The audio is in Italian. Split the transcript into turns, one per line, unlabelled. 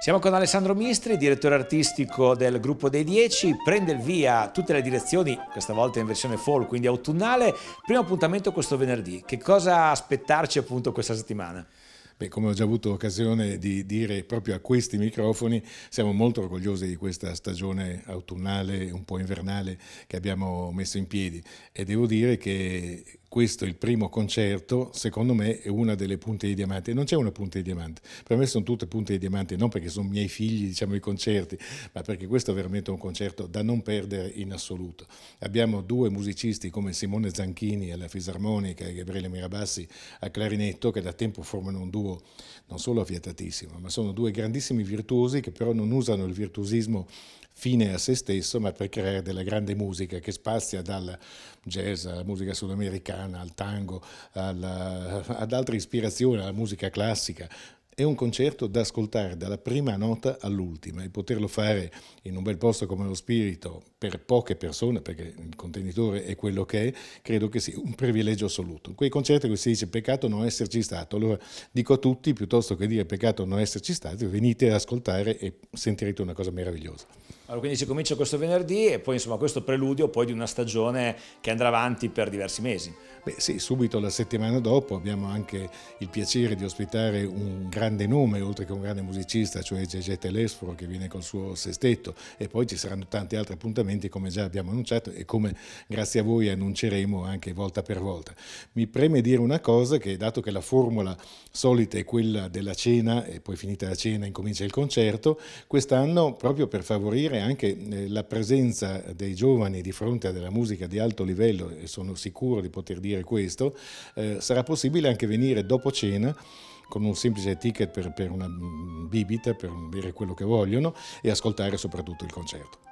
Siamo con Alessandro Mistri, direttore artistico del gruppo dei Dieci, prende il via tutte le direzioni, questa volta in versione fall, quindi autunnale, primo appuntamento questo venerdì, che cosa
aspettarci appunto questa settimana? Beh, come ho già avuto occasione di dire proprio a questi microfoni, siamo molto orgogliosi di questa stagione autunnale, un po' invernale che abbiamo messo in piedi e devo dire che questo è il primo concerto, secondo me è una delle punte di diamante. Non c'è una punta di diamante, per me sono tutte punte di diamante, non perché sono miei figli, diciamo, i concerti, ma perché questo è veramente un concerto da non perdere in assoluto. Abbiamo due musicisti come Simone Zanchini alla fisarmonica e Gabriele Mirabassi al clarinetto, che da tempo formano un duo non solo affiatatissimo, ma sono due grandissimi virtuosi che però non usano il virtuosismo fine a se stesso, ma per creare della grande musica che spazia dal jazz alla musica sudamericana al tango, alla, ad altre ispirazioni, alla musica classica, è un concerto da ascoltare dalla prima nota all'ultima e poterlo fare in un bel posto come lo Spirito per poche persone, perché il contenitore è quello che è, credo che sia un privilegio assoluto. Quei concerti che si dice peccato non esserci stato, allora dico a tutti, piuttosto che dire peccato non esserci stato, venite ad ascoltare e sentirete una cosa meravigliosa.
Allora, quindi si comincia questo venerdì e poi insomma questo preludio poi di una stagione che andrà avanti per diversi mesi.
Beh sì, subito la settimana dopo abbiamo anche il piacere di ospitare un grande grande nome, oltre che un grande musicista, cioè Gegè Telesforo che viene col suo sestetto e poi ci saranno tanti altri appuntamenti come già abbiamo annunciato e come grazie a voi annunceremo anche volta per volta. Mi preme dire una cosa che dato che la formula solita è quella della cena e poi finita la cena incomincia il concerto, quest'anno proprio per favorire anche eh, la presenza dei giovani di fronte a della musica di alto livello e sono sicuro di poter dire questo, eh, sarà possibile anche venire dopo cena con un semplice ticket per, per una mm, bibita, per bere quello che vogliono e ascoltare soprattutto il concerto.